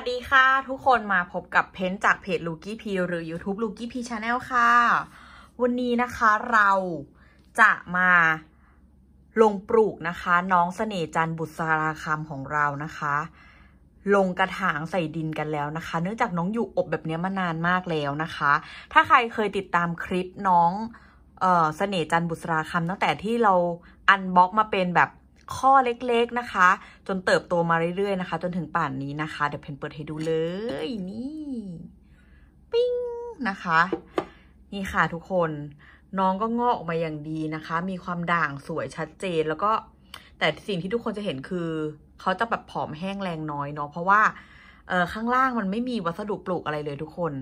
วัสดีค่ะ ทุกคนมาพบกับเพนจากเพจลูกี้พีหรือ YouTube ลูกี้พีชาแนลค่ะ วันนี้นะคะเราจะมาลงปลูกนะคะ น้องสเสน่จันบุตรสาคำของเรานะคะ ลงกระถางใส่ดินกันแล้วนะคะ เนื่องจากน้องอยู่อบแบบนี้มานานมากแล้วนะคะ ถ้าใครเคยติดตามคลิปน้องเออสน่จันบุตรสาคำตั้งแต่ที่เราอันบล็อกมาเป็นแบบข้อเล็ก ๆนะคะ จนเติบโตมาเรื่อย ๆ นะคะ จนถึงป่านนี้นะคะ เดี๋ยวเพนเปิดให้ดูเลย นี่ ปิ้งนะคะ นี่ค่ะทุกคน น้องก็งอกออกมาอย่างดีนะคะ มีความด่างสวยชัดเจน แล้วก็แต่สิ่งที่ทุกคนจะเห็นคือ เขาจะแบบผอมแห้งแรงน้อยเนาะเพราะว่าเออข้างล่างมันไม่มีวัสดุปลูกอะไรเลยทุกคน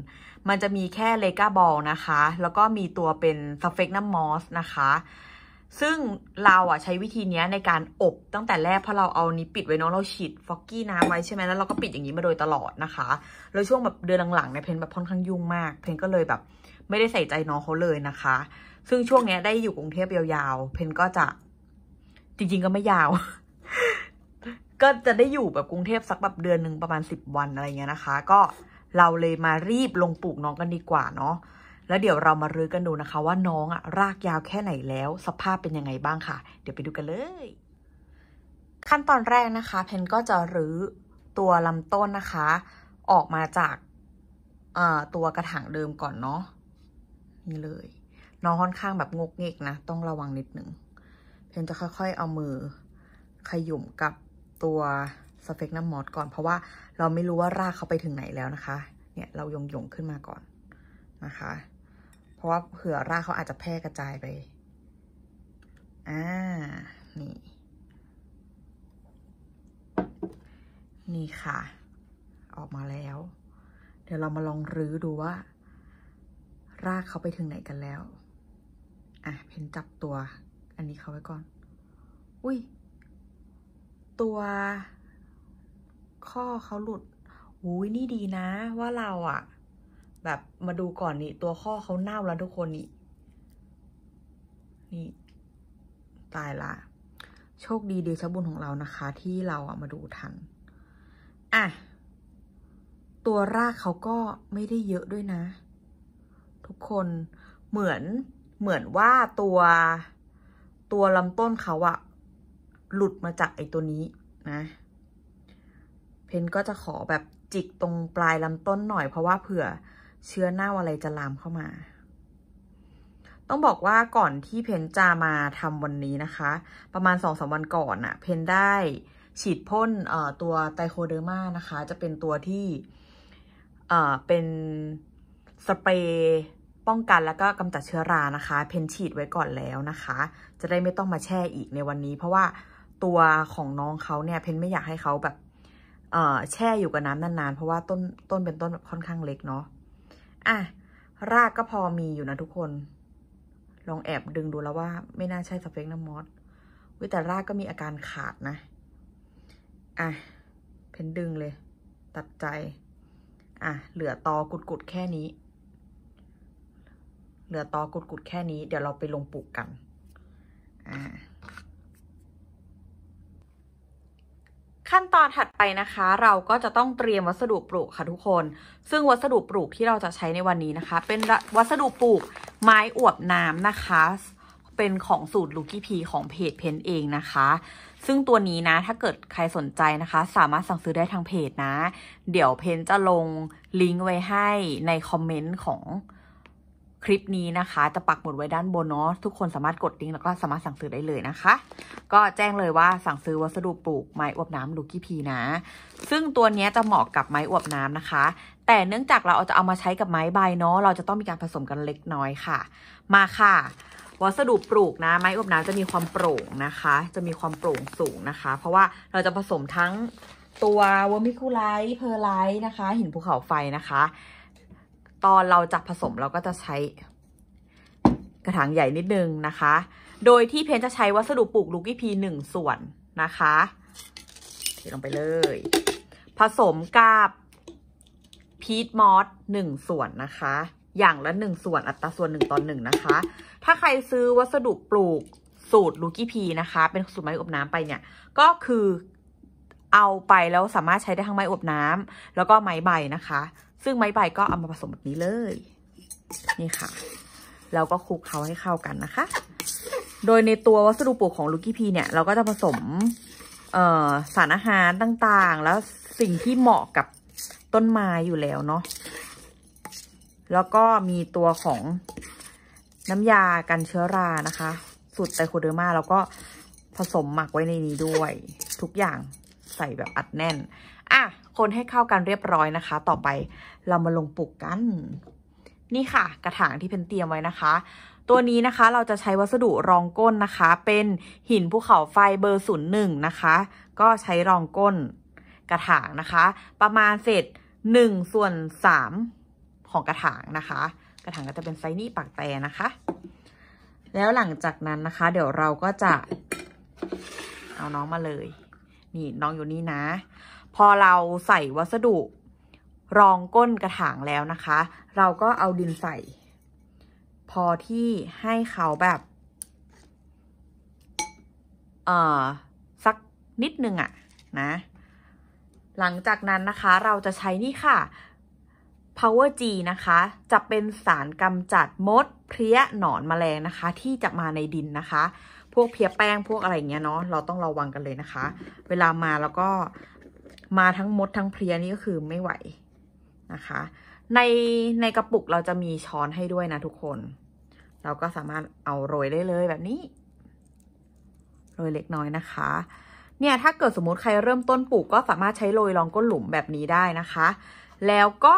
มันจะมีแค่เลก้าบอลนะคะ แล้วก็มีตัวเป็นสเฟกน้ำมอสนะคะซึ่งเราอ่ะใช้วิธีนี้ในการอบตั้งแต่แรก เพราะเราเอานี้ปิดไว้น้องเราฉีดฟอกกี้น้ำไว้ใช่ไหมแล้วเราก็ปิดอย่างนี้มาโดยตลอดนะคะแล้วช่วงแบบเดือนหลังๆเนี่ยเพนแบบค่อนข้างยุ่งมาก เพนก็เลยแบบ ไม่ได้ใส่ใจน้องเขาเลยนะคะ ซึ่งช่วงเนี้ยได้อยู่กรุงเทพยาวๆเพนก็จะจริงๆก็ไม่ยาว ก็จะได้อยู่แบบกรุงเทพสักแบบเดือนหนึ่งประมาณสิบวันอะไรเงี้ยนะคะ ก็เราเลยมารีบลงปลูกน้องกันดีกว่าเนาะแล้วเดี๋ยวเรามารื้อกันดูนะคะว่าน้องอะรากยาวแค่ไหนแล้ว สภาพเป็นยังไงบ้างค่ะ เดี๋ยวไปดูกันเลย ขั้นตอนแรกนะคะ เพนก็จะรื้อตัวลำต้นนะคะ ออกมาจากตัวกระถางเดิมก่อนเนาะนี่เลย น้องค่อนข้างแบบงกเงกนะต้องระวังนิดหนึ่งเพนจะค่อย ๆเอามือ ขยุ่มกับตัวสเปกน้ำมอสก่อน เพราะว่าเราไม่รู้ว่ารากเขาไปถึงไหนแล้วนะคะ เนี่ยเรายงยงขึ้นมาก่อนนะคะราะว่าเผื่อรากเขาอาจจะแพร่กระจายไป อ่านี่ นี่ค่ะ ออกมาแล้ว เดี๋ยวเรามาลองรื้อดูว่า รากเขาไปถึงไหนกันแล้ว อ่ะเพนจับตัว อันนี้เขาไว้ก่อน อุ้ยตัว ข้อเขาหลุด อุ้ย นี่ดีนะว่าเราอะ่ะแบบมาดูก่อนนี่ ตัวข้อเขาเน่าแล้วทุกคนนี่นี่ ตายละ โชคดีเดชบุญของเรานะคะ ที่เราอะมาดูทันอ่ะตัวรากเขาก็ไม่ได้เยอะด้วยนะ ทุกคนเหมือนเหมือนว่าตัวตัวลำต้นเขาอะหลุดมาจากไอ้ตัวนี้นะเพนก็จะขอแบบจิกตรงปลายลำต้นหน่อยเพราะว่าเผื่อเชื้อเน่าอะไรจะลามเข้ามา ต้องบอกว่าก่อนที่เพนจะมาทำวันนี้นะคะ ประมาณสองสาวันก่อนอะเพนได้ฉีดพ่นตัวไตโคเดอร์มานะคะ จะเป็นตัวที่เป็นสเปรย์ป้องกันแล้วก็กำจัดเชื้อรานะคะ เพนฉีดไว้ก่อนแล้วนะคะ จะได้ไม่ต้องมาแช่อีกในวันนี้ เพราะว่าตัวของน้องเขาเนี่ย เพนไม่อยากให้เขาแบบแช่อยู่กับน้ำนาน ๆ เพราะว่าต้นต้นเป็นต้นแบบค่อนข้างเล็กเนาะอ่ะ รากก็พอมีอยู่นะทุกคน ลองแอบดึงดู แล้ว ว่า ไม่น่าใช่สเปกน้ำมอสวิแต่รากก็มีอาการขาดนะ อ่ะ เพนดึงเลย ตัดใจ อ่ะ เหลือ ตอ กุดกุดแค่นี้ เหลือ ตอ กุดกุดแค่นี้ เดี๋ยวเราไปลงปลูกกัน อ่าขั้นตอนถัดไปนะคะเราก็จะต้องเตรียมวัสดุปลูกค่ะทุกคน ซึ่งวัสดุปลูกที่เราจะใช้ในวันนี้นะคะ เป็นวัสดุปลูกไม้อวบน้ำนะคะ เป็นของสูตรลูกี้พีของเพจเพนเองนะคะ ซึ่งตัวนี้นะถ้าเกิดใครสนใจนะคะ สามารถสั่งซื้อได้ทางเพจนะเดี๋ยวเพนจะลงลิงก์ไว้ให้ในคอมเมนต์ของคลิปนี้นะคะ จะปักหมุดไว้ด้านบนเนาะทุกคนสามารถกดลิงก์แล้วก็สามารถสั่งซื้อได้เลยนะคะ ก็แจ้งเลยว่าสั่งซื้อวัสดุปลูกไม้อวบน้ำลูกี้พีนะซึ่งตัวนี้จะเหมาะกับไม้อวบน้ำนะคะ แต่เนื่องจากเราจะเอามาใช้กับไม้ใบเนาะเราจะต้องมีการผสมกันเล็กน้อยค่ะ มาค่ะ วัสดุปลูกนะไม้อวบน้ำจะมีความโปร่งนะคะ จะมีความโปร่งสูงนะคะ เพราะว่าเราจะผสมทั้งตัววอร์มิคูไลท์เพอร์ไลท์นะคะหินภูเขาไฟนะคะตอนเราจะผสมเราก็จะใช้ กระถางใหญ่นิดนึงนะคะ โดยที่เพนจะใช้วัสดุปลูกลูกี้พีหนึ่งส่วนนะคะเทลงไปเลย ผสมกับพีทมอสหนึ่งส่วนนะคะ อย่างละหนึ่งส่วนอัตราส่วนหนึ่งตอนหนึ่งนะคะ ถ้าใครซื้อวัสดุปลูกสูตรลูกี้พี นะคะ เป็นสูตรไม้อบน้ำไปเนี่ย ก็คือเอาไปแล้วสามารถใช้ได้ทั้งไม้อบน้ำ แล้วก็ไม้ใบนะคะซึ่งไม้ใบก็เอามาผสมแบบนี้เลย นี่ค่ะแล้วก็คลุกเขาให้เข้ากันนะคะ โดยในตัววัสดุปลูกของลูกี้พี เนี่ย เราก็จะผสมสารอาหารต่างๆ แล้วสิ่งที่เหมาะกับต้นไม้อยู่แล้วเนาะแล้วก็มีตัวของน้ำยากันเชื้อรานะคะสูตรไตโคเดอร์มาแล้วก็ผสมหมักไว้ในนี้ด้วย ทุกอย่างใส่แบบอัดแน่น อ่ะคนให้เข้ากันเรียบร้อยนะคะ ต่อไปเรามาลงปลูกกัน นี่ค่ะ กระถางที่เพนเตรียมไว้นะคะ ตัวนี้นะคะเราจะใช้วัสดุรองก้นนะคะ เป็นหินภูเขาไฟเบอร์ศูนย์หนึ่งนะคะ ก็ใช้รองก้นกระถางนะคะ ประมาณเศษหนึ่งส่วนสามของกระถางนะคะ กระถาง ก็จะเป็นไซนี่ปากแต่นะคะ แล้วหลังจากนั้นนะคะ เดี๋ยวเราก็จะ เอาน้องมาเลยนี่ น้องอยู่นี่นะ พอเราใส่วัสดุ รองก้นกระถางแล้วนะคะ เราก็เอาดินใส่ พอที่ให้เขาแบบเอ่อสักนิดนึงอะนะ หลังจากนั้นนะคะเราจะใช้นี่ค่ะ power G นะคะ จะเป็นสารกำจัดมดเพลี้ยหนอนแมลงนะคะ ที่จะมาในดินนะคะพวกเพียแป้งพวกอะไรเงี้ยเนาะเราต้องระวังกันเลยนะคะ เวลามาแล้วก็มาทั้งมดทั้งเพลียนี่ก็คือไม่ไหวนะคะในในกระปุกเราจะมีช้อนให้ด้วยนะทุกคน เราก็สามารถเอาโรยได้เลยแบบนี้โรยเล็กน้อยนะคะ เนี่ยถ้าเกิดสมมติใครเริ่มต้นปลูกก็สามารถใช้โรยรองก้นหลุมแบบนี้ได้นะคะ แล้วก็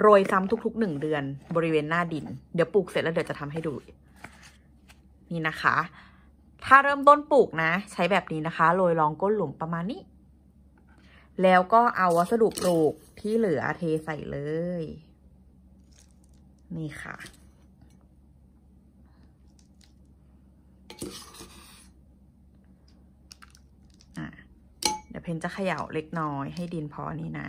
โรยซ้ำทุกๆหนึ่งเดือนบริเวณหน้าดิน เดี๋ยวปลูกเสร็จแล้ว เดี๋ยวจะทำให้ดูี่นะคะ ถ้าเริ่มต้นปลูกนะ ใช้แบบนี้นะคะโรยรองก้นหลุมประมาณนี้ แล้วก็เอาวัสดุปลูกที่เหลือเทใส่เลย นี่ค่ะเพนจะเขย่าเล็กน้อยให้ดินพอนี่นะ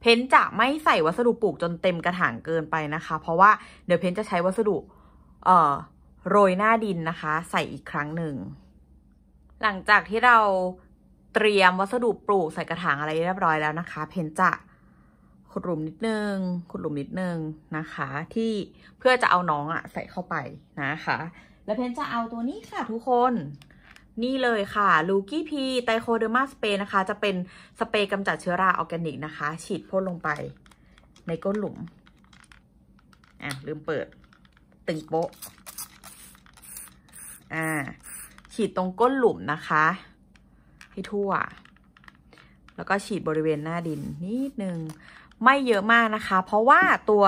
เพนจะไม่ใส่วัสดุปลูกจนเต็มกระถางเกินไปนะคะ เพราะว่าเดี๋ยวเพนจะใช้วัสดุ เอ่อโรยหน้าดินนะคะ ใส่อีกครั้งหนึ่ง หลังจากที่เราเตรียมวัสดุปลูกใส่กระถางอะไรเรียบร้อยแล้วนะคะ เพนจะขุดหลุมนิดนึงขุดหลุมนิดนึงนะคะ ที่เพื่อจะเอาน้องอะใส่เข้าไปนะคะ แล้วเพนจะเอาตัวนี้ค่ะทุกคน นี่เลยค่ะ ลูกี้พีไตโคเดอร์มาสเปย์นะคะ จะเป็นสเปรย์กำจัดเชื้อราออร์แกนิกนะคะ ฉีดพ่นลงไปในก้นหลุมอ่ะลืมเปิดตึงโป๊ะ่า ฉีดตรงก้นหลุมนะคะ ให้ทั่ว แล้วก็ฉีดบริเวณหน้าดินนิดนึงไม่เยอะมากนะคะ เพราะว่าตัว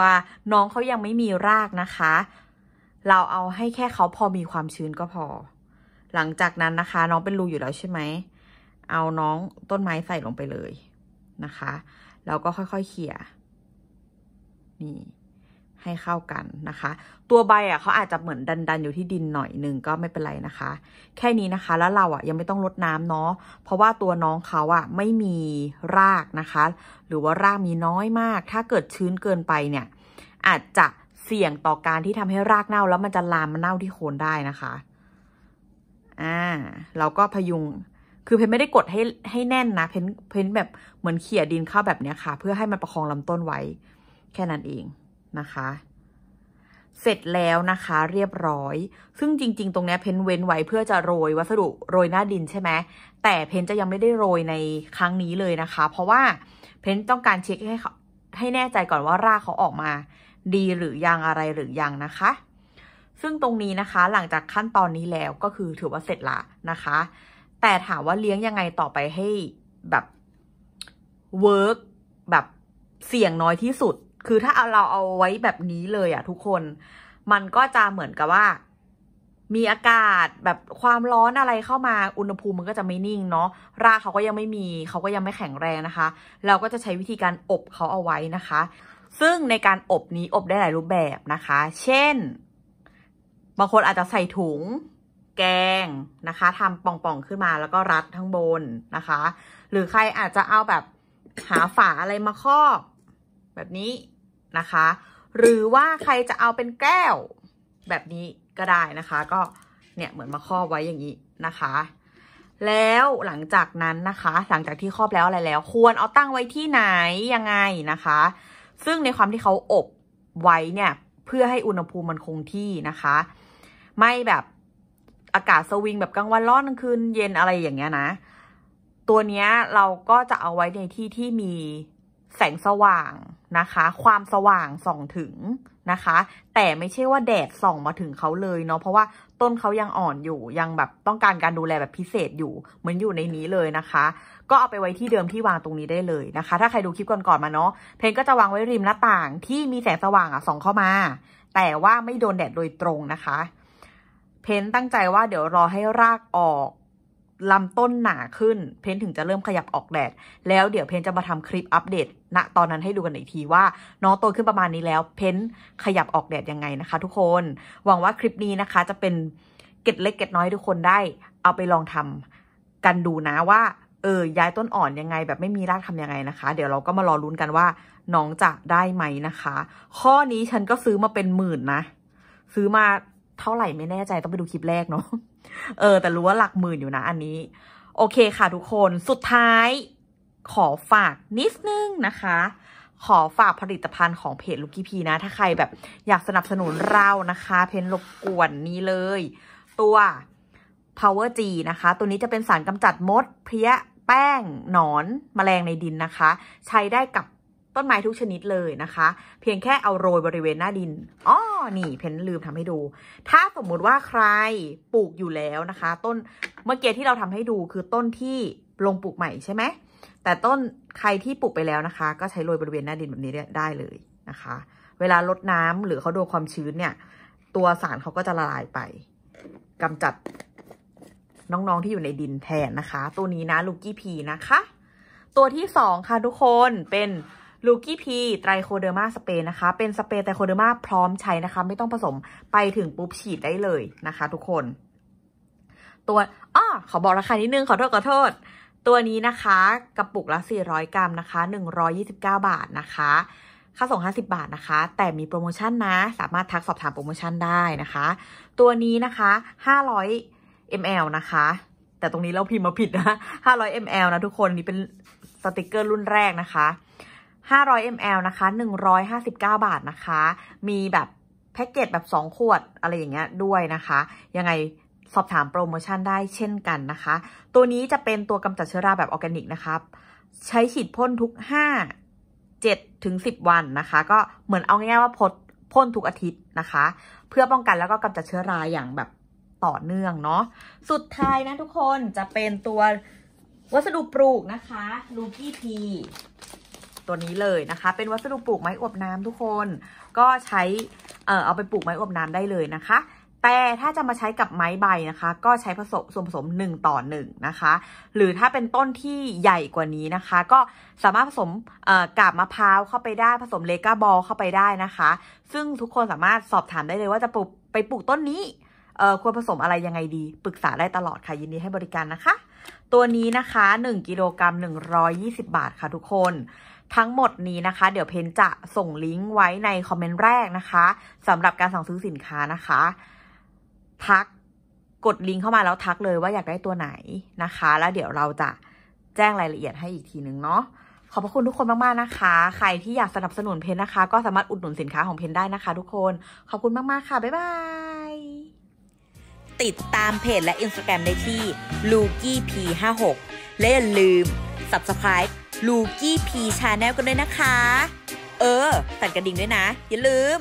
น้องเขายังไม่มีรากนะคะ เราเอาให้แค่เขาพอมีความชื้นก็พอ หลังจากนั้นนะคะ น้องเป็นรูอยู่แล้วใช่ไหม เอาน้องต้นไม้ใส่ลงไปเลยนะคะ แล้วก็ค่อย ๆ เขี่ยนี่ให้เข้ากันนะคะ ตัวใบอ่ะเขาอาจจะเหมือนดันดันอยู่ที่ดินหน่อยหนึ่งก็ไม่เป็นไรนะคะ แค่นี้นะคะ แล้วเราอ่ะยังไม่ต้องลดน้ำเนาะ เพราะว่าตัวน้องเขาอ่ะไม่มีรากนะคะ หรือว่ารากมีน้อยมาก ถ้าเกิดชื้นเกินไปเนี่ย อาจจะเสี่ยงต่อการที่ทำให้รากเน่าแล้วมันจะลามมาเน่าที่โคนได้นะคะ อ่า เราก็พยุง คือเพนไม่ได้กดให้ให้แน่นนะ เพนเพนแบบเหมือนเขี่ยดินเข้าแบบเนี้ยค่ะ เพื่อให้มันประคองลำต้นไว้ แค่นั้นเองนะคะเสร็จแล้วนะคะเรียบร้อย ซึ่งจริงๆ ตรงนี้เพนเว้นไว้เพื่อจะโรยวัสดุโรยหน้าดินใช่ไหมแต่เพนจะยังไม่ได้โรยในครั้งนี้เลยนะคะ เพราะว่าเพนต้องการเช็คให้ให้แน่ใจก่อนว่ารากเขาออกมา ดีหรือยังอะไรหรือยังนะคะ ซึ่งตรงนี้นะคะหลังจากขั้นตอนนี้แล้วก็คือถือว่าเสร็จละนะคะ แต่ถามว่าเลี้ยงยังไงต่อไปให้แบบเวิร์กแบบเสี่ยงน้อยที่สุดคือถ้าเอาเราเอาไว้แบบนี้เลยอะทุกคนมันก็จะเหมือนกับว่า มีอากาศแบบความร้อนอะไรเข้ามาอุณหภูมิมันก็จะไม่นิ่งเนาะรากเขาก็ยังไม่มีเขาก็ยังไม่แข็งแรงนะคะ เราก็จะใช้วิธีการอบเขาเอาไว้นะคะ ซึ่งในการอบนี้อบได้หลายรูปแบบนะคะ เช่น บางคนอาจจะใส่ถุง แกงนะคะทำป่องๆขึ้นมาแล้วก็รัดทั้งบนนะคะ หรือใครอาจจะเอาแบบหาฝาอะไรมาครอบ แบบนี้นะคะหรือว่าใครจะเอาเป็นแก้วแบบนี้ก็ได้นะคะ ก็เนี่ยเหมือนมาครอบไว้อย่างนี้นะคะ แล้วหลังจากนั้นนะคะหลังจากที่ครอบแล้วอะไรแล้ว ควรเอาตั้งไว้ที่ไหนยังไงนะคะ ซึ่งในความที่เขาอบไว้เนี่ยเพื่อให้อุณหภูมิมันคงที่นะคะ ไม่แบบอากาศสวิงแบบกลางวันร้อนกลางคืนเย็นอะไรอย่างเงี้ยนะตัวเนี้ยเราก็จะเอาไว้ในที่ที่มีแสงสว่างนะคะ ความสว่างส่องถึงนะคะ แต่ไม่ใช่ว่าแดดส่องมาถึงเขาเลยเนาะเพราะว่าต้นเขายังอ่อนอยู่ยังแบบต้องการการดูแลแบบพิเศษอยู่เหมือนอยู่ในนี้เลยนะคะ ก็เอาไปไว้ที่เดิมที่วางตรงนี้ได้เลยนะคะ ถ้าใครดูคลิปก่อนๆมาเนาะเพนก็จะวางไว้ริมหน้าต่างที่มีแสงสว่างอ่ะส่องเข้ามา แต่ว่าไม่โดนแดดโดยตรงนะคะ เพนตั้งใจว่าเดี๋ยวรอให้รากออกลำต้นหนาขึ้นเพนถึงจะเริ่มขยับออกแดด แล้วเดี๋ยวเพนจะมาทำคลิปอัปเดตณนะตอนนั้นให้ดูกันอีกทีว่าน้องโตขึ้นประมาณนี้แล้ว เพนขยับออกแดดยังไงนะคะทุกคนหวังว่าคลิปนี้นะคะ จะเป็นเก็ดเล็กเก็ดน้อยทุกคนได้ เอาไปลองทำกันดูนะว่า เออ ย้ายต้นอ่อนยังไง แบบไม่มีรากทำยังไงนะคะ เดี๋ยวเราก็มารอลุ้นกันว่า น้องจะได้ไหมนะคะ ข้อนี้ฉันก็ซื้อมาเป็นหมื่นนะ ซื้อมาเท่าไหร่ไม่แน่ใจ ต้องไปดูคลิปแรกเนาะเออ แต่รู้ว่าหลักหมื่นอยู่นะ อันนี้ โอเคค่ะทุกคนสุดท้าย ขอฝากนิดนึงนะคะ ขอฝากผลิตภัณฑ์ของเพจลูกกี้พีนะ ถ้าใครแบบอยากสนับสนุนเรานะคะ เพนรบกวนนี้เลย ตัว power G นะคะ ตัวนี้จะเป็นสารกำจัดมด เพลี้ยแป้งหนอนมแมลงในดินนะคะ ใช้ได้กับต้นไม้ทุกชนิดเลยนะคะ เพียงแค่เอาโรยบริเวณหน้าดินอ๋อนี่เพนลืมทำให้ดู ถ้าสมมุติว่าใครปลูกอยู่แล้วนะคะ ต้นเมื่อกี้ที่เราทำให้ดูคือต้นที่ลงปลูกใหม่ใช่ไหม แต่ต้นใครที่ปลูกไปแล้วนะคะ ก็ใช้โรยบริเวณหน้าดินแบบนี้ได้เลยนะคะ เวลาลดน้ำหรือเขาโดนความชื้นเนี่ย ตัวสารเขาก็จะละลายไป กำจัดน้องๆที่อยู่ในดินแทนนะคะ ตัวนี้นะลูกี้พีนะคะ ตัวที่สองค่ะ ทุกคนเป็นลูกี้พีไตรโคเดอร์มาสเปรย์นะคะ เป็นสเปรย์ไตรโคเดอร์มาพร้อมใช้นะคะไม่ต้องผสมไปถึงปุ๊บฉีดได้เลยนะคะ ทุกคน ตัวอ้อขอบอกราคานิดนึง ขอโทษขอโทษ ตัวนี้นะคะ กระปุกละ 400 กรัมนะคะ 129 บาทนะคะ ค่าส่ง 50 บาทนะคะ แต่มีโปรโมชั่นนะ สามารถทักสอบถามโปรโมชั่นได้นะคะ ตัวนี้นะคะ500 ml นะคะ แต่ตรงนี้เราพิมพ์มาผิดนะ 500 ml นะทุกคนนี่เป็นสติกเกอร์รุ่นแรกนะคะ500 ml นะคะ 159 บาทนะคะ มีแบบแพ็กเกจแบบ2ขวดอะไรอย่างเงี้ยด้วยนะคะ ยังไงสอบถามโปรโมชั่นได้เช่นกันนะคะ ตัวนี้จะเป็นตัวกำจัดเชื้อราแบบออร์แกนิกนะคะ ใช้ฉีดพ่นทุก5 7ถึง10 วันนะคะ ก็เหมือนเอาง่ายๆว่าพพ่นทุกอาทิตย์นะคะ เพื่อป้องกันแล้วก็กำจัดเชื้อราอย่างแบบต่อเนื่องเนาะ สุดท้ายนะทุกคนจะเป็นตัววัสดุปลูกนะคะ ลูกี้พีตัวนี้เลยนะคะ เป็นวัสดุปลูกไม้อบน้ำทุกคน ก็ใช้ เอ่อ เอาไปปลูกไม้อบน้ำได้เลยนะคะ แต่ถ้าจะมาใช้กับไม้ใบนะคะ ก็ใช้ผสมส่วนผสม1ต่อ1นะคะ หรือถ้าเป็นต้นที่ใหญ่กว่านี้นะคะ ก็สามารถผสมกาบมะพร้าวเข้าไปได้ ผสมเลกาบอลเข้าไปได้นะคะ ซึ่งทุกคนสามารถสอบถามได้เลย ว่าจะปลูกไปปลูกต้นนี้ เอ่อ ควรผสมอะไรยังไงดี ปรึกษาได้ตลอดค่ะ ยินดีให้บริการนะคะ ตัวนี้นะคะ 1กิโลกรัม120 บาทค่ะทุกคนทั้งหมดนี้นะคะเดี๋ยวเพนจะส่งลิงก์ไว้ในคอมเมนต์แรกนะคะสำหรับการสั่งซื้อสินค้านะคะ ทักกดลิงก์เข้ามาแล้วทักเลย ว่าอยากได้ตัวไหนนะคะ แล้วเดี๋ยวเราจะแจ้งรายละเอียดให้อีกทีนึงเนาะขอบพระคุณทุกคนมากๆนะคะ ใครที่อยากสนับสนุนเพนนะคะ ก็สามารถอุดหนุนสินค้าของเพนได้นะคะ ทุกคนขอบคุณมากๆค่ะบ๊ายบายติดตามเพจและอินสตาแกรมได้ที่ l u k i p 5 6และอย่าลืม subscribe ลูกี้พีชาแนลกันด้วยนะคะ เออสั่นกระดิ่งด้วยนะ อย่าลืม